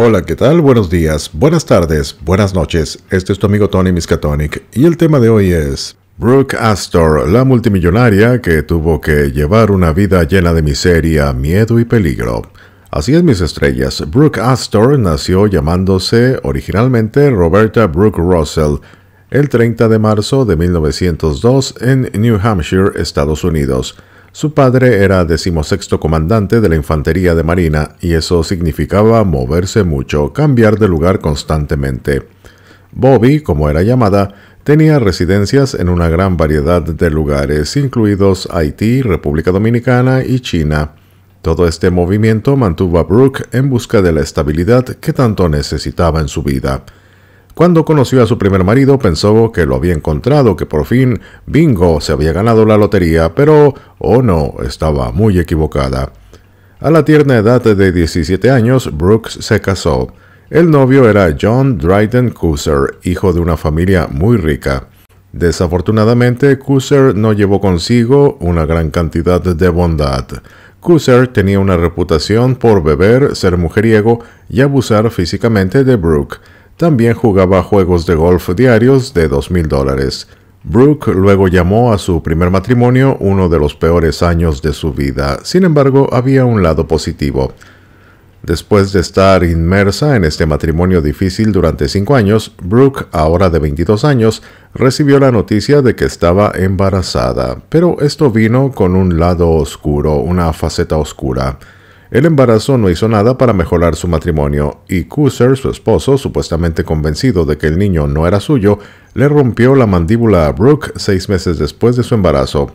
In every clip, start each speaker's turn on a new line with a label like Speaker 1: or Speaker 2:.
Speaker 1: Hola, ¿qué tal? Buenos días, buenas tardes, buenas noches. Este es tu amigo Tony Miskatonic y el tema de hoy es Brooke Astor, la multimillonaria que tuvo que llevar una vida llena de miseria, miedo y peligro. Así es, mis estrellas. Brooke Astor nació llamándose originalmente Roberta Brooke Russell el 30 de marzo de 1902 en New Hampshire, Estados Unidos. Su padre era decimosexto comandante de la Infantería de Marina y eso significaba moverse mucho, cambiar de lugar constantemente. Bobby, como era llamada, tenía residencias en una gran variedad de lugares, incluidos Haití, República Dominicana y China. Todo este movimiento mantuvo a Brooke en busca de la estabilidad que tanto necesitaba en su vida. Cuando conoció a su primer marido pensó que lo había encontrado, que por fin, bingo, se había ganado la lotería, pero, oh no, estaba muy equivocada. A la tierna edad de 17 años, Brooks se casó. El novio era John Dryden Couser, hijo de una familia muy rica. Desafortunadamente, Couser no llevó consigo una gran cantidad de bondad. Couser tenía una reputación por beber, ser mujeriego y abusar físicamente de Brooks. También jugaba juegos de golf diarios de $2,000. mil dólares. Brooke luego llamó a su primer matrimonio uno de los peores años de su vida. Sin embargo, había un lado positivo. Después de estar inmersa en este matrimonio difícil durante cinco años, Brooke, ahora de 22 años, recibió la noticia de que estaba embarazada, pero esto vino con un lado oscuro, una faceta oscura. El embarazo no hizo nada para mejorar su matrimonio y Couser, su esposo, supuestamente convencido de que el niño no era suyo, le rompió la mandíbula a Brooke seis meses después de su embarazo.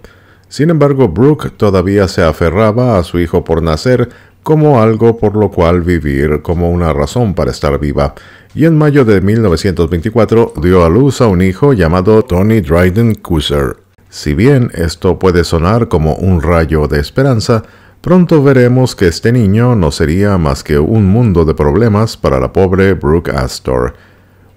Speaker 1: Sin embargo, Brooke todavía se aferraba a su hijo por nacer como algo por lo cual vivir, como una razón para estar viva, y en mayo de 1924 dio a luz a un hijo llamado Tony Dryden Couser. Si bien esto puede sonar como un rayo de esperanza, Pronto veremos que este niño no sería más que un mundo de problemas para la pobre Brooke Astor.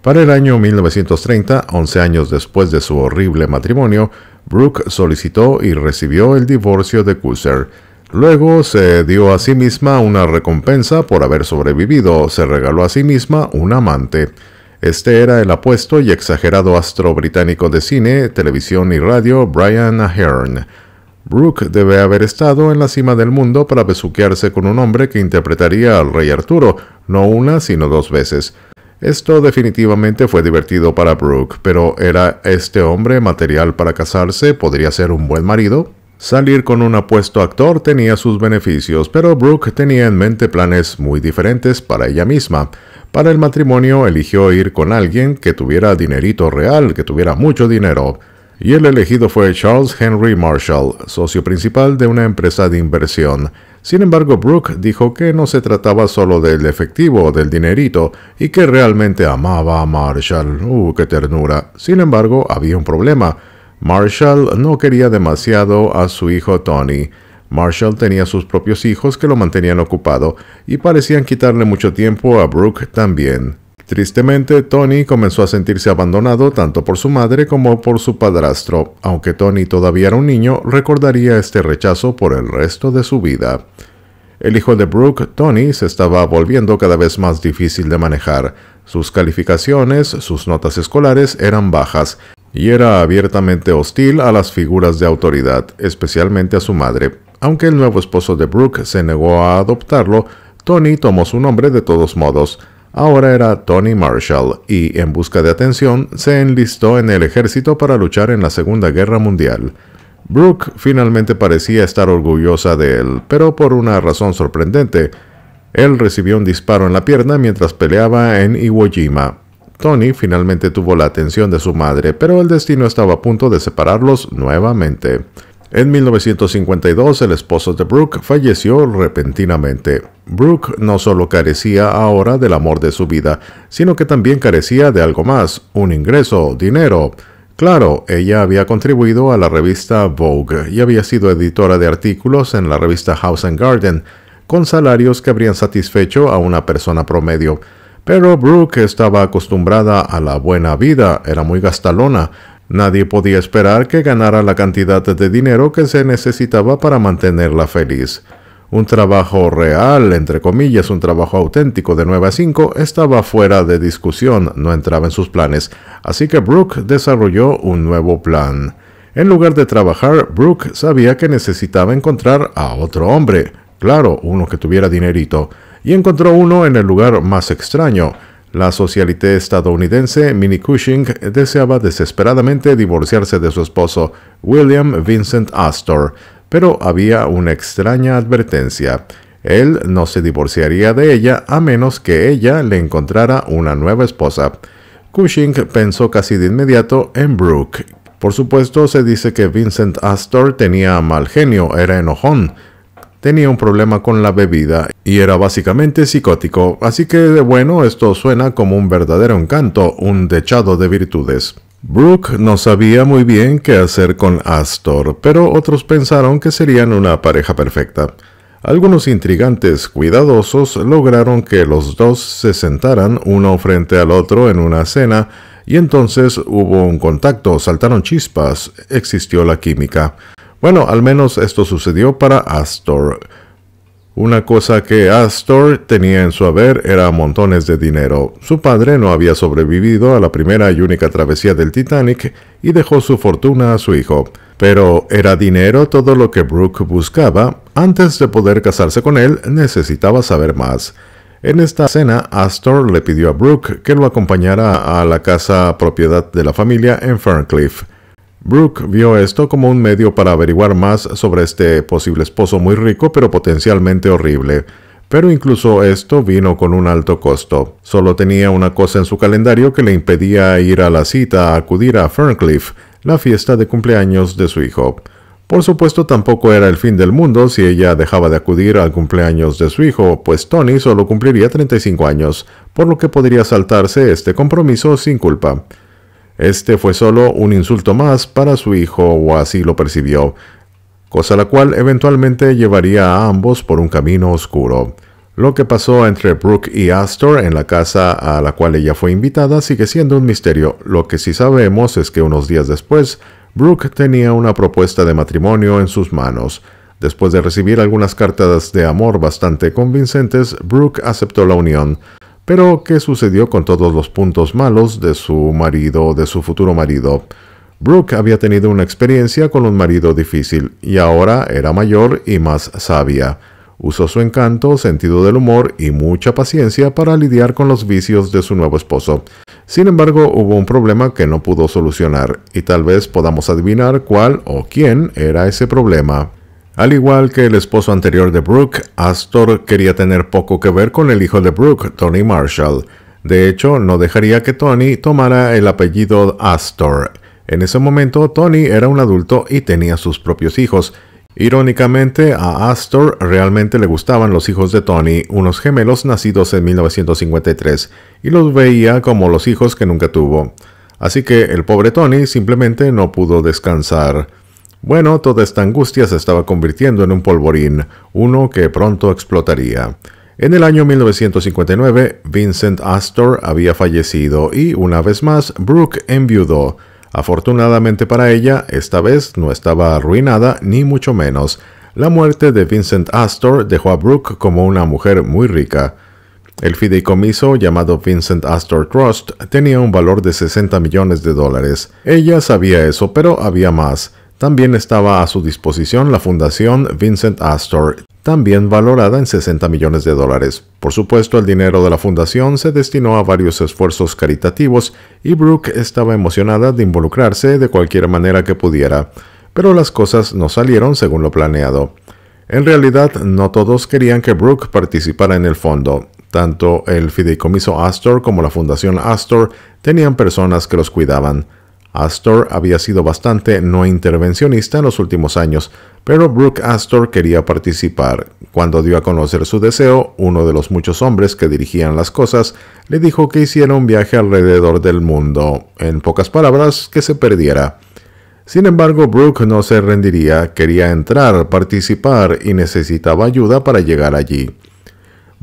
Speaker 1: Para el año 1930, 11 años después de su horrible matrimonio, Brooke solicitó y recibió el divorcio de Cusser. Luego se dio a sí misma una recompensa por haber sobrevivido, se regaló a sí misma un amante. Este era el apuesto y exagerado astro británico de cine, televisión y radio Brian Ahern. Brooke debe haber estado en la cima del mundo para besuquearse con un hombre que interpretaría al rey Arturo, no una, sino dos veces. Esto definitivamente fue divertido para Brooke, pero ¿era este hombre material para casarse? ¿Podría ser un buen marido? Salir con un apuesto actor tenía sus beneficios, pero Brooke tenía en mente planes muy diferentes para ella misma. Para el matrimonio eligió ir con alguien que tuviera dinerito real, que tuviera mucho dinero y el elegido fue Charles Henry Marshall, socio principal de una empresa de inversión. Sin embargo, Brooke dijo que no se trataba solo del efectivo o del dinerito y que realmente amaba a Marshall. ¡Uh, qué ternura! Sin embargo, había un problema. Marshall no quería demasiado a su hijo Tony. Marshall tenía sus propios hijos que lo mantenían ocupado y parecían quitarle mucho tiempo a Brooke también. Tristemente, Tony comenzó a sentirse abandonado tanto por su madre como por su padrastro, aunque Tony todavía era un niño, recordaría este rechazo por el resto de su vida. El hijo de Brooke, Tony, se estaba volviendo cada vez más difícil de manejar. Sus calificaciones, sus notas escolares eran bajas, y era abiertamente hostil a las figuras de autoridad, especialmente a su madre. Aunque el nuevo esposo de Brooke se negó a adoptarlo, Tony tomó su nombre de todos modos ahora era Tony Marshall y, en busca de atención, se enlistó en el ejército para luchar en la Segunda Guerra Mundial. Brooke finalmente parecía estar orgullosa de él, pero por una razón sorprendente. Él recibió un disparo en la pierna mientras peleaba en Iwo Jima. Tony finalmente tuvo la atención de su madre, pero el destino estaba a punto de separarlos nuevamente. En 1952, el esposo de Brooke falleció repentinamente. Brooke no solo carecía ahora del amor de su vida, sino que también carecía de algo más, un ingreso, dinero. Claro, ella había contribuido a la revista Vogue y había sido editora de artículos en la revista House and Garden, con salarios que habrían satisfecho a una persona promedio. Pero Brooke estaba acostumbrada a la buena vida, era muy gastalona, Nadie podía esperar que ganara la cantidad de dinero que se necesitaba para mantenerla feliz. Un trabajo real, entre comillas, un trabajo auténtico de 9 a 5 estaba fuera de discusión, no entraba en sus planes, así que Brooke desarrolló un nuevo plan. En lugar de trabajar, Brooke sabía que necesitaba encontrar a otro hombre, claro, uno que tuviera dinerito, y encontró uno en el lugar más extraño, la socialité estadounidense Minnie Cushing deseaba desesperadamente divorciarse de su esposo, William Vincent Astor, pero había una extraña advertencia. Él no se divorciaría de ella a menos que ella le encontrara una nueva esposa. Cushing pensó casi de inmediato en Brooke. Por supuesto, se dice que Vincent Astor tenía mal genio, era enojón, Tenía un problema con la bebida y era básicamente psicótico, así que de bueno esto suena como un verdadero encanto, un dechado de virtudes. Brooke no sabía muy bien qué hacer con Astor, pero otros pensaron que serían una pareja perfecta. Algunos intrigantes cuidadosos lograron que los dos se sentaran uno frente al otro en una cena y entonces hubo un contacto, saltaron chispas, existió la química. Bueno, al menos esto sucedió para Astor. Una cosa que Astor tenía en su haber era montones de dinero. Su padre no había sobrevivido a la primera y única travesía del Titanic y dejó su fortuna a su hijo. Pero era dinero todo lo que Brooke buscaba. Antes de poder casarse con él, necesitaba saber más. En esta cena, Astor le pidió a Brooke que lo acompañara a la casa propiedad de la familia en Ferncliff. Brooke vio esto como un medio para averiguar más sobre este posible esposo muy rico pero potencialmente horrible. Pero incluso esto vino con un alto costo. Solo tenía una cosa en su calendario que le impedía ir a la cita a acudir a Ferncliff, la fiesta de cumpleaños de su hijo. Por supuesto tampoco era el fin del mundo si ella dejaba de acudir al cumpleaños de su hijo, pues Tony solo cumpliría 35 años, por lo que podría saltarse este compromiso sin culpa. Este fue solo un insulto más para su hijo o así lo percibió, cosa la cual eventualmente llevaría a ambos por un camino oscuro. Lo que pasó entre Brooke y Astor en la casa a la cual ella fue invitada sigue siendo un misterio. Lo que sí sabemos es que unos días después, Brooke tenía una propuesta de matrimonio en sus manos. Después de recibir algunas cartas de amor bastante convincentes, Brooke aceptó la unión, pero, ¿qué sucedió con todos los puntos malos de su marido, de su futuro marido? Brooke había tenido una experiencia con un marido difícil y ahora era mayor y más sabia. Usó su encanto, sentido del humor y mucha paciencia para lidiar con los vicios de su nuevo esposo. Sin embargo, hubo un problema que no pudo solucionar y tal vez podamos adivinar cuál o quién era ese problema. Al igual que el esposo anterior de Brooke, Astor quería tener poco que ver con el hijo de Brooke, Tony Marshall. De hecho, no dejaría que Tony tomara el apellido Astor. En ese momento, Tony era un adulto y tenía sus propios hijos. Irónicamente, a Astor realmente le gustaban los hijos de Tony, unos gemelos nacidos en 1953, y los veía como los hijos que nunca tuvo. Así que el pobre Tony simplemente no pudo descansar. Bueno, toda esta angustia se estaba convirtiendo en un polvorín, uno que pronto explotaría. En el año 1959, Vincent Astor había fallecido y, una vez más, Brooke enviudó. Afortunadamente para ella, esta vez no estaba arruinada, ni mucho menos. La muerte de Vincent Astor dejó a Brooke como una mujer muy rica. El fideicomiso llamado Vincent Astor Trust tenía un valor de 60 millones de dólares. Ella sabía eso, pero había más. También estaba a su disposición la fundación Vincent Astor, también valorada en 60 millones de dólares. Por supuesto, el dinero de la fundación se destinó a varios esfuerzos caritativos y Brooke estaba emocionada de involucrarse de cualquier manera que pudiera, pero las cosas no salieron según lo planeado. En realidad, no todos querían que Brooke participara en el fondo. Tanto el fideicomiso Astor como la fundación Astor tenían personas que los cuidaban. Astor había sido bastante no intervencionista en los últimos años, pero Brooke Astor quería participar. Cuando dio a conocer su deseo, uno de los muchos hombres que dirigían las cosas le dijo que hiciera un viaje alrededor del mundo, en pocas palabras, que se perdiera. Sin embargo, Brooke no se rendiría, quería entrar, participar y necesitaba ayuda para llegar allí.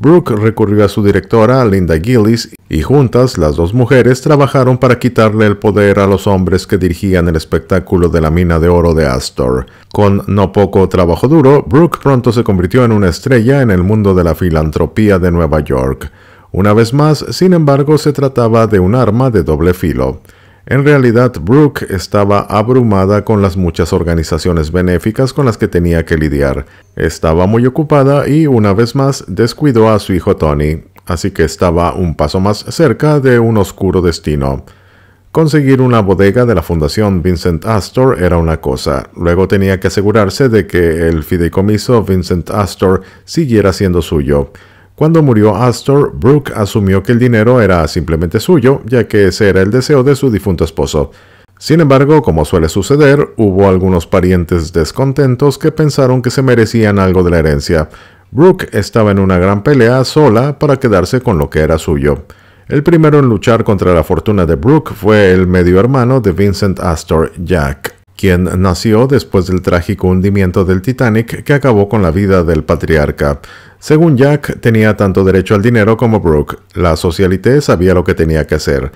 Speaker 1: Brooke recurrió a su directora, Linda Gillis, y juntas las dos mujeres trabajaron para quitarle el poder a los hombres que dirigían el espectáculo de la mina de oro de Astor. Con no poco trabajo duro, Brooke pronto se convirtió en una estrella en el mundo de la filantropía de Nueva York. Una vez más, sin embargo, se trataba de un arma de doble filo. En realidad, Brooke estaba abrumada con las muchas organizaciones benéficas con las que tenía que lidiar. Estaba muy ocupada y, una vez más, descuidó a su hijo Tony, así que estaba un paso más cerca de un oscuro destino. Conseguir una bodega de la Fundación Vincent Astor era una cosa, luego tenía que asegurarse de que el fideicomiso Vincent Astor siguiera siendo suyo. Cuando murió Astor, Brooke asumió que el dinero era simplemente suyo, ya que ese era el deseo de su difunto esposo. Sin embargo, como suele suceder, hubo algunos parientes descontentos que pensaron que se merecían algo de la herencia. Brooke estaba en una gran pelea sola para quedarse con lo que era suyo. El primero en luchar contra la fortuna de Brooke fue el medio hermano de Vincent Astor, Jack quien nació después del trágico hundimiento del Titanic que acabó con la vida del patriarca. Según Jack, tenía tanto derecho al dinero como Brooke. La socialité sabía lo que tenía que hacer.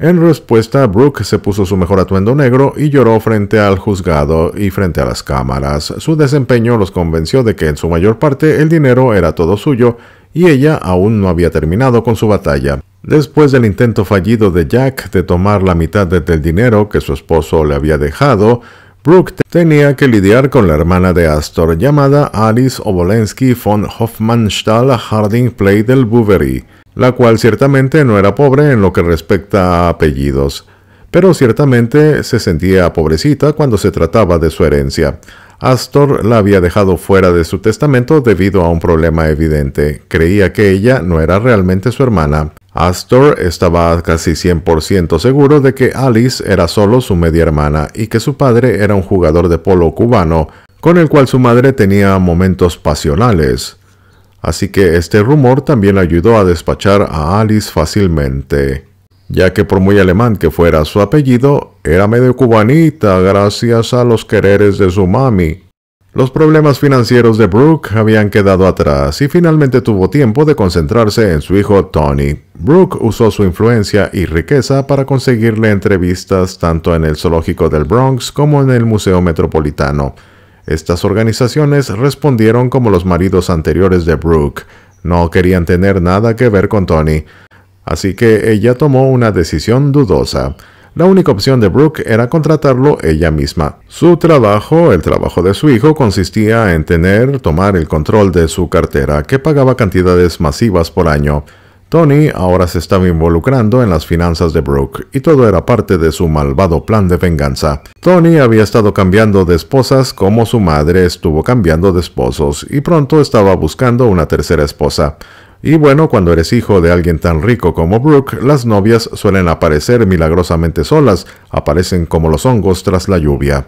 Speaker 1: En respuesta, Brooke se puso su mejor atuendo negro y lloró frente al juzgado y frente a las cámaras. Su desempeño los convenció de que en su mayor parte el dinero era todo suyo y ella aún no había terminado con su batalla. Después del intento fallido de Jack de tomar la mitad del dinero que su esposo le había dejado, Brooke tenía que lidiar con la hermana de Astor llamada Alice Obolensky von Hofmannsthal Harding Play del Bouverie, la cual ciertamente no era pobre en lo que respecta a apellidos, pero ciertamente se sentía pobrecita cuando se trataba de su herencia. Astor la había dejado fuera de su testamento debido a un problema evidente. Creía que ella no era realmente su hermana. Astor estaba casi 100% seguro de que Alice era solo su media hermana y que su padre era un jugador de polo cubano, con el cual su madre tenía momentos pasionales. Así que este rumor también ayudó a despachar a Alice fácilmente ya que por muy alemán que fuera su apellido, era medio cubanita gracias a los quereres de su mami. Los problemas financieros de Brooke habían quedado atrás y finalmente tuvo tiempo de concentrarse en su hijo Tony. Brooke usó su influencia y riqueza para conseguirle entrevistas tanto en el Zoológico del Bronx como en el Museo Metropolitano. Estas organizaciones respondieron como los maridos anteriores de Brooke. No querían tener nada que ver con Tony. Así que ella tomó una decisión dudosa. La única opción de Brooke era contratarlo ella misma. Su trabajo, el trabajo de su hijo, consistía en tener, tomar el control de su cartera, que pagaba cantidades masivas por año. Tony ahora se estaba involucrando en las finanzas de Brooke y todo era parte de su malvado plan de venganza. Tony había estado cambiando de esposas como su madre estuvo cambiando de esposos y pronto estaba buscando una tercera esposa. Y bueno, cuando eres hijo de alguien tan rico como Brooke, las novias suelen aparecer milagrosamente solas, aparecen como los hongos tras la lluvia.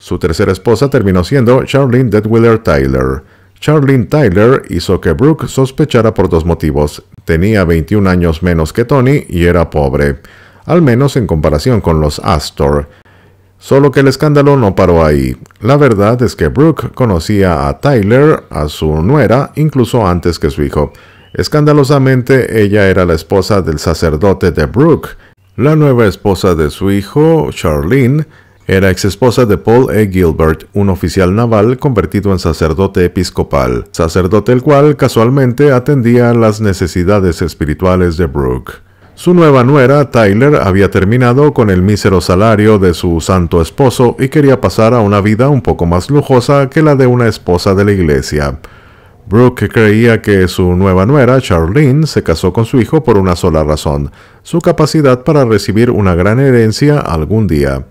Speaker 1: Su tercera esposa terminó siendo Charlene Deadwiller Tyler. Charlene Tyler hizo que Brooke sospechara por dos motivos. Tenía 21 años menos que Tony y era pobre, al menos en comparación con los Astor. Solo que el escándalo no paró ahí. La verdad es que Brooke conocía a Tyler, a su nuera, incluso antes que su hijo. Escandalosamente, ella era la esposa del sacerdote de Brooke, la nueva esposa de su hijo, Charlene, era exesposa de Paul A. E. Gilbert, un oficial naval convertido en sacerdote episcopal, sacerdote el cual casualmente atendía las necesidades espirituales de Brooke. Su nueva nuera, Tyler, había terminado con el mísero salario de su santo esposo y quería pasar a una vida un poco más lujosa que la de una esposa de la iglesia. Brooke creía que su nueva nuera, Charlene, se casó con su hijo por una sola razón, su capacidad para recibir una gran herencia algún día.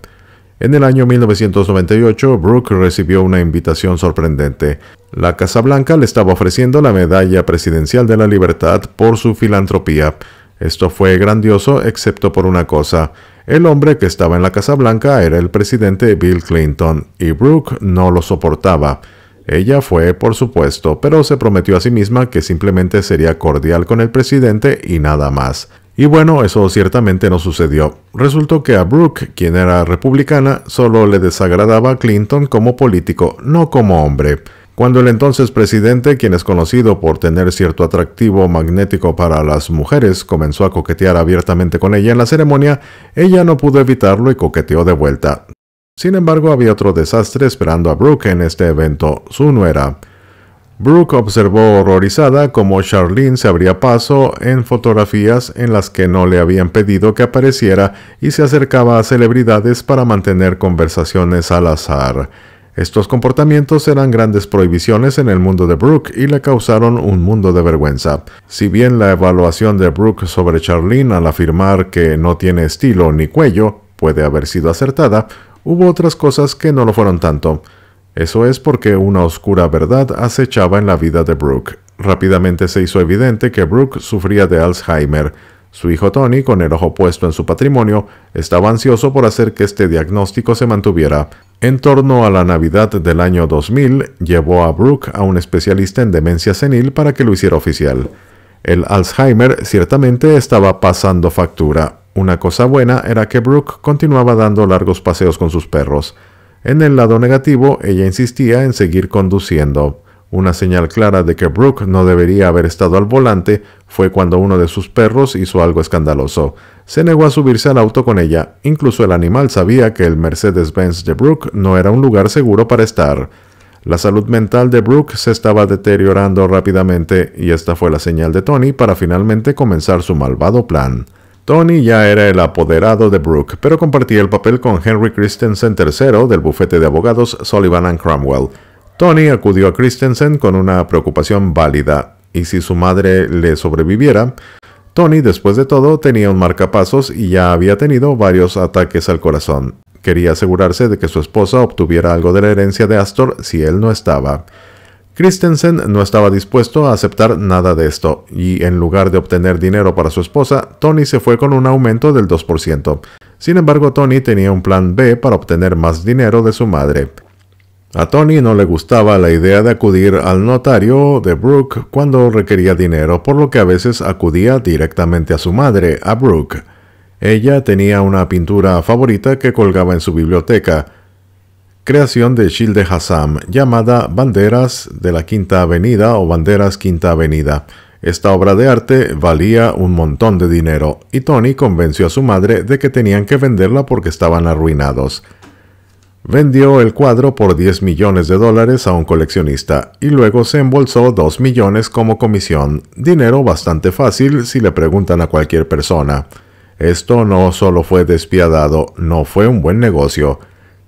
Speaker 1: En el año 1998, Brooke recibió una invitación sorprendente. La Casa Blanca le estaba ofreciendo la Medalla Presidencial de la Libertad por su filantropía. Esto fue grandioso excepto por una cosa. El hombre que estaba en la Casa Blanca era el presidente Bill Clinton, y Brooke no lo soportaba. Ella fue, por supuesto, pero se prometió a sí misma que simplemente sería cordial con el presidente y nada más. Y bueno, eso ciertamente no sucedió. Resultó que a Brooke, quien era republicana, solo le desagradaba a Clinton como político, no como hombre. Cuando el entonces presidente, quien es conocido por tener cierto atractivo magnético para las mujeres, comenzó a coquetear abiertamente con ella en la ceremonia, ella no pudo evitarlo y coqueteó de vuelta. Sin embargo, había otro desastre esperando a Brooke en este evento, su nuera. Brooke observó horrorizada cómo Charlene se abría paso en fotografías en las que no le habían pedido que apareciera y se acercaba a celebridades para mantener conversaciones al azar. Estos comportamientos eran grandes prohibiciones en el mundo de Brooke y le causaron un mundo de vergüenza. Si bien la evaluación de Brooke sobre Charlene al afirmar que no tiene estilo ni cuello puede haber sido acertada, hubo otras cosas que no lo fueron tanto. Eso es porque una oscura verdad acechaba en la vida de Brooke. Rápidamente se hizo evidente que Brooke sufría de Alzheimer. Su hijo Tony, con el ojo puesto en su patrimonio, estaba ansioso por hacer que este diagnóstico se mantuviera. En torno a la Navidad del año 2000, llevó a Brooke a un especialista en demencia senil para que lo hiciera oficial. El Alzheimer ciertamente estaba pasando factura, una cosa buena era que Brooke continuaba dando largos paseos con sus perros. En el lado negativo, ella insistía en seguir conduciendo. Una señal clara de que Brooke no debería haber estado al volante fue cuando uno de sus perros hizo algo escandaloso. Se negó a subirse al auto con ella. Incluso el animal sabía que el Mercedes-Benz de Brooke no era un lugar seguro para estar. La salud mental de Brooke se estaba deteriorando rápidamente y esta fue la señal de Tony para finalmente comenzar su malvado plan. Tony ya era el apoderado de Brooke, pero compartía el papel con Henry Christensen III del bufete de abogados Sullivan and Cromwell. Tony acudió a Christensen con una preocupación válida, y si su madre le sobreviviera, Tony, después de todo, tenía un marcapasos y ya había tenido varios ataques al corazón. Quería asegurarse de que su esposa obtuviera algo de la herencia de Astor si él no estaba. Christensen no estaba dispuesto a aceptar nada de esto, y en lugar de obtener dinero para su esposa, Tony se fue con un aumento del 2%. Sin embargo, Tony tenía un plan B para obtener más dinero de su madre. A Tony no le gustaba la idea de acudir al notario de Brooke cuando requería dinero, por lo que a veces acudía directamente a su madre, a Brooke. Ella tenía una pintura favorita que colgaba en su biblioteca, creación de de Hassam, llamada Banderas de la Quinta Avenida o Banderas Quinta Avenida. Esta obra de arte valía un montón de dinero y Tony convenció a su madre de que tenían que venderla porque estaban arruinados. Vendió el cuadro por 10 millones de dólares a un coleccionista y luego se embolsó 2 millones como comisión, dinero bastante fácil si le preguntan a cualquier persona. Esto no solo fue despiadado, no fue un buen negocio.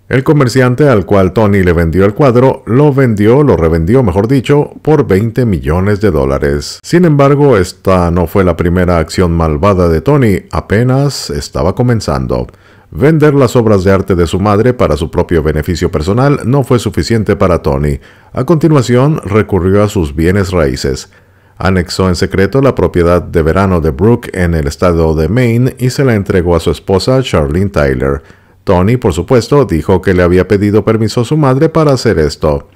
Speaker 1: El comerciante al cual Tony le vendió el cuadro lo vendió, lo revendió, mejor dicho, por 20 millones de dólares. Sin embargo, esta no fue la primera acción malvada de Tony, apenas estaba comenzando. Vender las obras de arte de su madre para su propio beneficio personal no fue suficiente para Tony. A continuación, recurrió a sus bienes raíces. Anexó en secreto la propiedad de verano de Brooke en el estado de Maine y se la entregó a su esposa Charlene Tyler. Tony, por supuesto, dijo que le había pedido permiso a su madre para hacer esto.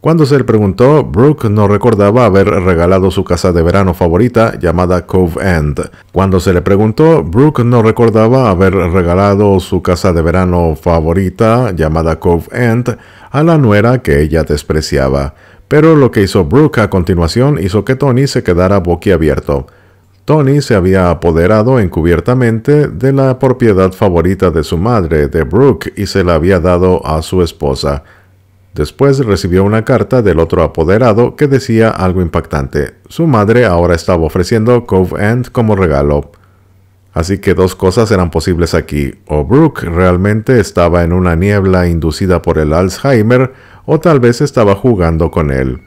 Speaker 1: Cuando se le preguntó, Brooke no recordaba haber regalado su casa de verano favorita llamada Cove End. Cuando se le preguntó, Brooke no recordaba haber regalado su casa de verano favorita llamada Cove End a la nuera que ella despreciaba. Pero lo que hizo Brooke a continuación hizo que Tony se quedara boquiabierto. Tony se había apoderado encubiertamente de la propiedad favorita de su madre, de Brooke, y se la había dado a su esposa. Después recibió una carta del otro apoderado que decía algo impactante. Su madre ahora estaba ofreciendo Cove End como regalo. Así que dos cosas eran posibles aquí. O Brooke realmente estaba en una niebla inducida por el Alzheimer, o tal vez estaba jugando con él.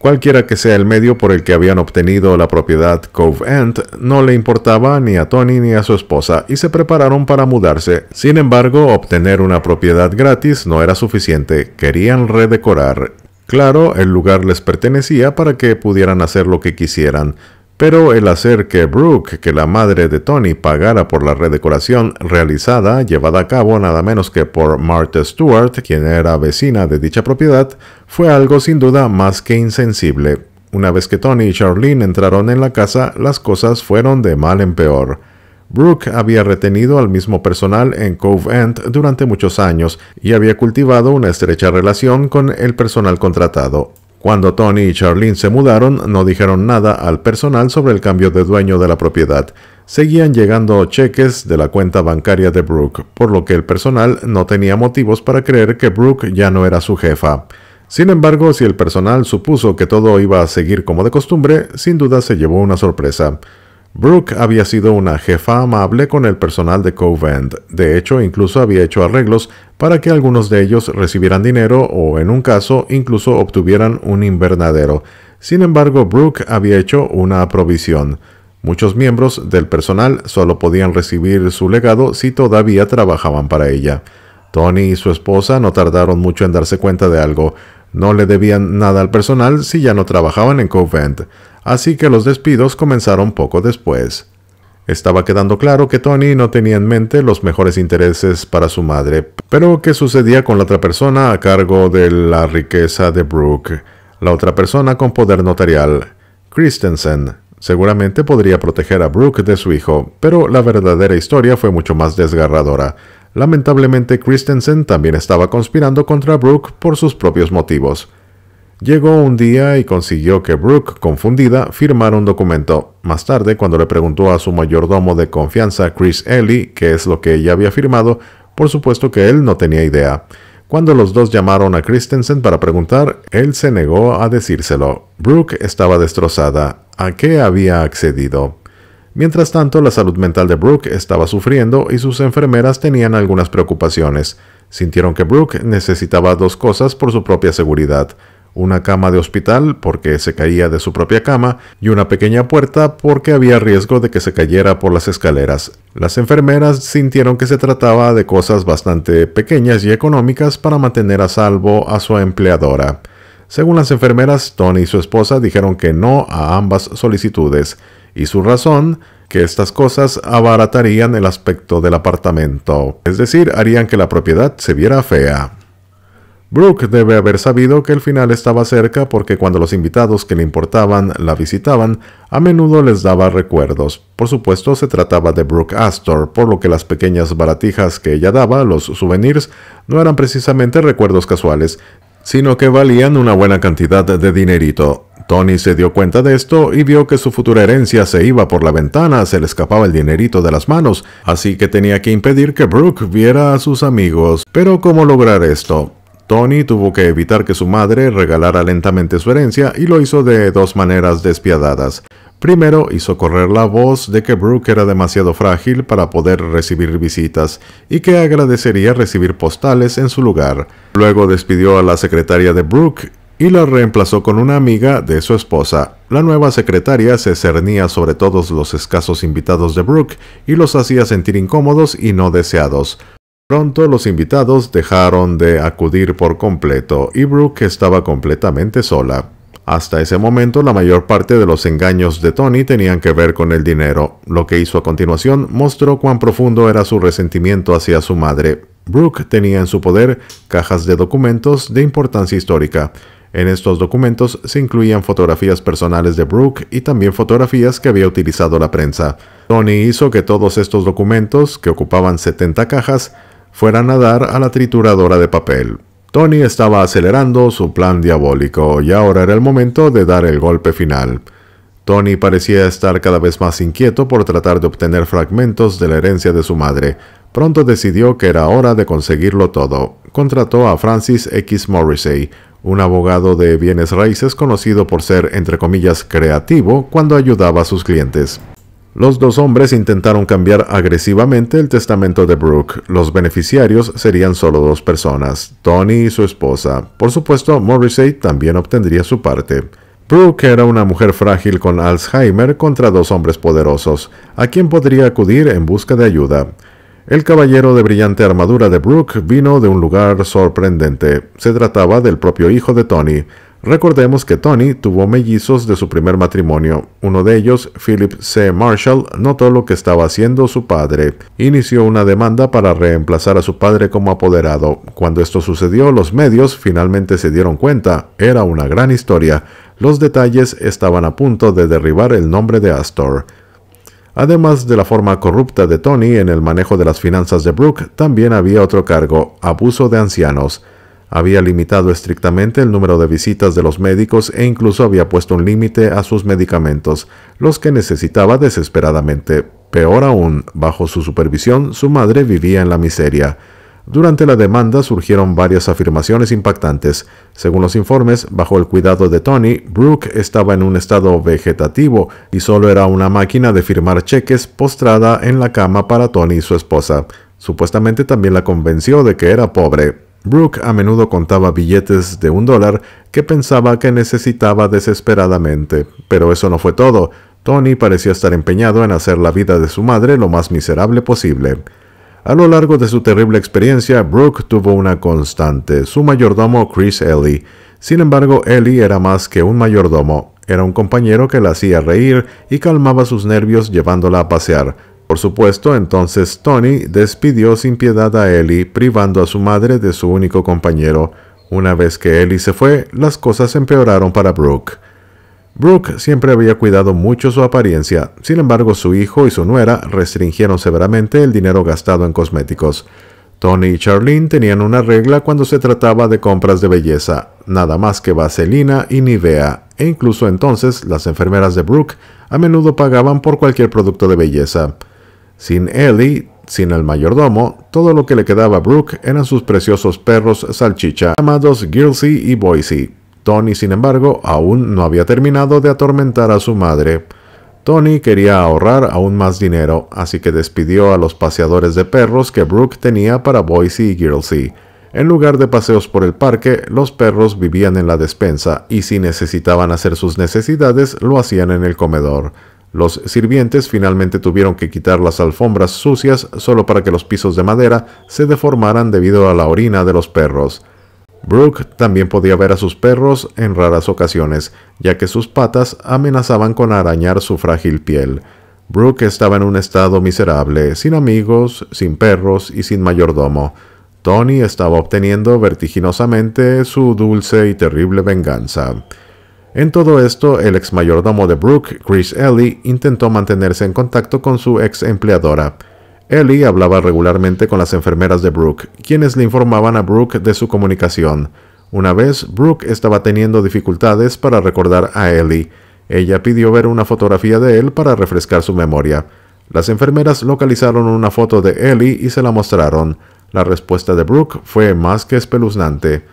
Speaker 1: Cualquiera que sea el medio por el que habían obtenido la propiedad Cove End, no le importaba ni a Tony ni a su esposa y se prepararon para mudarse. Sin embargo, obtener una propiedad gratis no era suficiente, querían redecorar. Claro, el lugar les pertenecía para que pudieran hacer lo que quisieran, pero el hacer que Brooke, que la madre de Tony, pagara por la redecoración realizada, llevada a cabo nada menos que por Martha Stewart, quien era vecina de dicha propiedad, fue algo sin duda más que insensible. Una vez que Tony y Charlene entraron en la casa, las cosas fueron de mal en peor. Brooke había retenido al mismo personal en Cove End durante muchos años y había cultivado una estrecha relación con el personal contratado. Cuando Tony y Charlene se mudaron, no dijeron nada al personal sobre el cambio de dueño de la propiedad. Seguían llegando cheques de la cuenta bancaria de Brooke, por lo que el personal no tenía motivos para creer que Brooke ya no era su jefa. Sin embargo, si el personal supuso que todo iba a seguir como de costumbre, sin duda se llevó una sorpresa. Brooke había sido una jefa amable con el personal de Covent. De hecho, incluso había hecho arreglos para que algunos de ellos recibieran dinero o, en un caso, incluso obtuvieran un invernadero. Sin embargo, Brooke había hecho una provisión. Muchos miembros del personal solo podían recibir su legado si todavía trabajaban para ella. Tony y su esposa no tardaron mucho en darse cuenta de algo. No le debían nada al personal si ya no trabajaban en Covent, así que los despidos comenzaron poco después. Estaba quedando claro que Tony no tenía en mente los mejores intereses para su madre, pero ¿qué sucedía con la otra persona a cargo de la riqueza de Brooke? La otra persona con poder notarial, Christensen. Seguramente podría proteger a Brooke de su hijo, pero la verdadera historia fue mucho más desgarradora. Lamentablemente Christensen también estaba conspirando contra Brooke por sus propios motivos. Llegó un día y consiguió que Brooke, confundida, firmara un documento. Más tarde, cuando le preguntó a su mayordomo de confianza, Chris Ellie, qué es lo que ella había firmado, por supuesto que él no tenía idea. Cuando los dos llamaron a Christensen para preguntar, él se negó a decírselo. Brooke estaba destrozada. ¿A qué había accedido? Mientras tanto, la salud mental de Brooke estaba sufriendo y sus enfermeras tenían algunas preocupaciones. Sintieron que Brooke necesitaba dos cosas por su propia seguridad. Una cama de hospital porque se caía de su propia cama y una pequeña puerta porque había riesgo de que se cayera por las escaleras. Las enfermeras sintieron que se trataba de cosas bastante pequeñas y económicas para mantener a salvo a su empleadora. Según las enfermeras, Tony y su esposa dijeron que no a ambas solicitudes y su razón que estas cosas abaratarían el aspecto del apartamento, es decir, harían que la propiedad se viera fea. Brooke debe haber sabido que el final estaba cerca porque cuando los invitados que le importaban la visitaban, a menudo les daba recuerdos. Por supuesto, se trataba de Brooke Astor, por lo que las pequeñas baratijas que ella daba, los souvenirs, no eran precisamente recuerdos casuales, sino que valían una buena cantidad de dinerito. Tony se dio cuenta de esto y vio que su futura herencia se iba por la ventana, se le escapaba el dinerito de las manos, así que tenía que impedir que Brooke viera a sus amigos. Pero ¿cómo lograr esto? Tony tuvo que evitar que su madre regalara lentamente su herencia y lo hizo de dos maneras despiadadas. Primero hizo correr la voz de que Brooke era demasiado frágil para poder recibir visitas y que agradecería recibir postales en su lugar. Luego despidió a la secretaria de Brooke y la reemplazó con una amiga de su esposa. La nueva secretaria se cernía sobre todos los escasos invitados de Brooke y los hacía sentir incómodos y no deseados. Pronto los invitados dejaron de acudir por completo y Brooke estaba completamente sola. Hasta ese momento la mayor parte de los engaños de Tony tenían que ver con el dinero. Lo que hizo a continuación mostró cuán profundo era su resentimiento hacia su madre. Brooke tenía en su poder cajas de documentos de importancia histórica. En estos documentos se incluían fotografías personales de Brooke y también fotografías que había utilizado la prensa. Tony hizo que todos estos documentos, que ocupaban 70 cajas, fueran a dar a la trituradora de papel. Tony estaba acelerando su plan diabólico y ahora era el momento de dar el golpe final. Tony parecía estar cada vez más inquieto por tratar de obtener fragmentos de la herencia de su madre. Pronto decidió que era hora de conseguirlo todo. Contrató a Francis X. Morrissey, un abogado de bienes raíces conocido por ser, entre comillas, creativo cuando ayudaba a sus clientes. Los dos hombres intentaron cambiar agresivamente el testamento de Brooke. Los beneficiarios serían solo dos personas, Tony y su esposa. Por supuesto, Morrissey también obtendría su parte. Brooke era una mujer frágil con Alzheimer contra dos hombres poderosos, a quien podría acudir en busca de ayuda. El caballero de brillante armadura de Brooke vino de un lugar sorprendente. Se trataba del propio hijo de Tony. Recordemos que Tony tuvo mellizos de su primer matrimonio. Uno de ellos, Philip C. Marshall, notó lo que estaba haciendo su padre. Inició una demanda para reemplazar a su padre como apoderado. Cuando esto sucedió, los medios finalmente se dieron cuenta. Era una gran historia. Los detalles estaban a punto de derribar el nombre de Astor. Además de la forma corrupta de Tony en el manejo de las finanzas de Brooke, también había otro cargo, abuso de ancianos. Había limitado estrictamente el número de visitas de los médicos e incluso había puesto un límite a sus medicamentos, los que necesitaba desesperadamente. Peor aún, bajo su supervisión, su madre vivía en la miseria. Durante la demanda surgieron varias afirmaciones impactantes. Según los informes, bajo el cuidado de Tony, Brooke estaba en un estado vegetativo y solo era una máquina de firmar cheques postrada en la cama para Tony y su esposa. Supuestamente también la convenció de que era pobre. Brooke a menudo contaba billetes de un dólar que pensaba que necesitaba desesperadamente. Pero eso no fue todo. Tony parecía estar empeñado en hacer la vida de su madre lo más miserable posible. A lo largo de su terrible experiencia, Brooke tuvo una constante, su mayordomo Chris Ellie. Sin embargo, Ellie era más que un mayordomo, era un compañero que la hacía reír y calmaba sus nervios llevándola a pasear. Por supuesto, entonces Tony despidió sin piedad a Ellie, privando a su madre de su único compañero. Una vez que Ellie se fue, las cosas empeoraron para Brooke. Brooke siempre había cuidado mucho su apariencia, sin embargo su hijo y su nuera restringieron severamente el dinero gastado en cosméticos. Tony y Charlene tenían una regla cuando se trataba de compras de belleza, nada más que vaselina y Nivea, e incluso entonces las enfermeras de Brooke a menudo pagaban por cualquier producto de belleza. Sin Ellie, sin el mayordomo, todo lo que le quedaba a Brooke eran sus preciosos perros salchicha, llamados Gilsey y Boise, Tony, sin embargo, aún no había terminado de atormentar a su madre. Tony quería ahorrar aún más dinero, así que despidió a los paseadores de perros que Brooke tenía para Boise y Girlsy. En lugar de paseos por el parque, los perros vivían en la despensa y si necesitaban hacer sus necesidades, lo hacían en el comedor. Los sirvientes finalmente tuvieron que quitar las alfombras sucias solo para que los pisos de madera se deformaran debido a la orina de los perros. Brooke también podía ver a sus perros en raras ocasiones, ya que sus patas amenazaban con arañar su frágil piel. Brooke estaba en un estado miserable, sin amigos, sin perros y sin mayordomo. Tony estaba obteniendo vertiginosamente su dulce y terrible venganza. En todo esto, el ex mayordomo de Brooke, Chris Ellie, intentó mantenerse en contacto con su ex empleadora, Ellie hablaba regularmente con las enfermeras de Brooke, quienes le informaban a Brooke de su comunicación. Una vez, Brooke estaba teniendo dificultades para recordar a Ellie. Ella pidió ver una fotografía de él para refrescar su memoria. Las enfermeras localizaron una foto de Ellie y se la mostraron. La respuesta de Brooke fue más que espeluznante.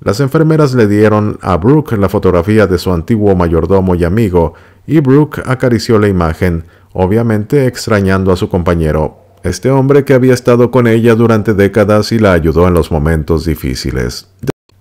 Speaker 1: Las enfermeras le dieron a Brooke la fotografía de su antiguo mayordomo y amigo, y Brooke acarició la imagen, obviamente extrañando a su compañero, este hombre que había estado con ella durante décadas y la ayudó en los momentos difíciles.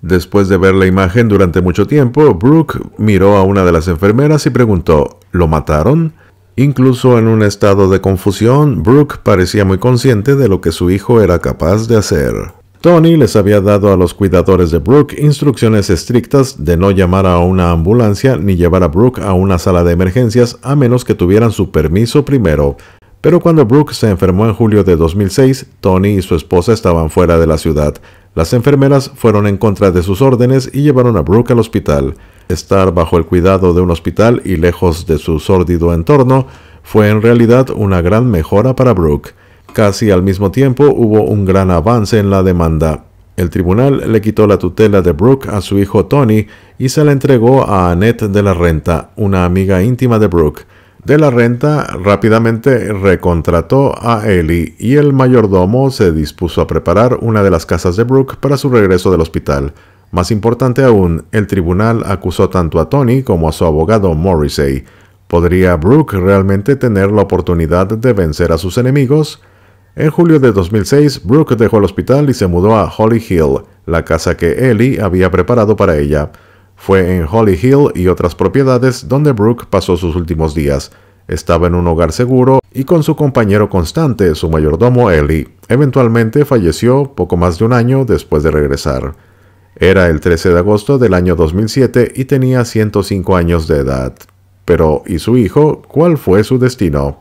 Speaker 1: Después de ver la imagen durante mucho tiempo, Brooke miró a una de las enfermeras y preguntó, ¿lo mataron? Incluso en un estado de confusión, Brooke parecía muy consciente de lo que su hijo era capaz de hacer. Tony les había dado a los cuidadores de Brooke instrucciones estrictas de no llamar a una ambulancia ni llevar a Brooke a una sala de emergencias a menos que tuvieran su permiso primero. Pero cuando Brooke se enfermó en julio de 2006, Tony y su esposa estaban fuera de la ciudad. Las enfermeras fueron en contra de sus órdenes y llevaron a Brooke al hospital. Estar bajo el cuidado de un hospital y lejos de su sórdido entorno fue en realidad una gran mejora para Brooke. Casi al mismo tiempo hubo un gran avance en la demanda. El tribunal le quitó la tutela de Brooke a su hijo Tony y se la entregó a Annette de la Renta, una amiga íntima de Brooke de la renta, rápidamente recontrató a Ellie y el mayordomo se dispuso a preparar una de las casas de Brooke para su regreso del hospital. Más importante aún, el tribunal acusó tanto a Tony como a su abogado Morrissey. ¿Podría Brooke realmente tener la oportunidad de vencer a sus enemigos? En julio de 2006, Brooke dejó el hospital y se mudó a Holly Hill, la casa que Ellie había preparado para ella. Fue en Holly Hill y otras propiedades donde Brooke pasó sus últimos días. Estaba en un hogar seguro y con su compañero constante, su mayordomo Ellie. Eventualmente falleció poco más de un año después de regresar. Era el 13 de agosto del año 2007 y tenía 105 años de edad. Pero, ¿y su hijo? ¿Cuál fue su destino?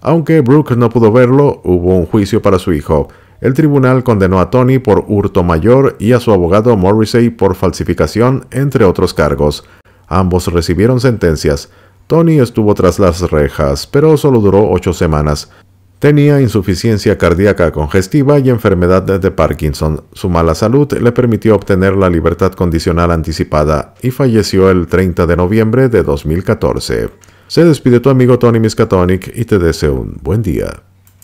Speaker 1: Aunque Brooke no pudo verlo, hubo un juicio para su hijo. El tribunal condenó a Tony por hurto mayor y a su abogado Morrissey por falsificación, entre otros cargos. Ambos recibieron sentencias. Tony estuvo tras las rejas, pero solo duró ocho semanas. Tenía insuficiencia cardíaca congestiva y enfermedad de Parkinson. Su mala salud le permitió obtener la libertad condicional anticipada y falleció el 30 de noviembre de 2014. Se despide tu amigo Tony Miskatonic y te deseo un buen día.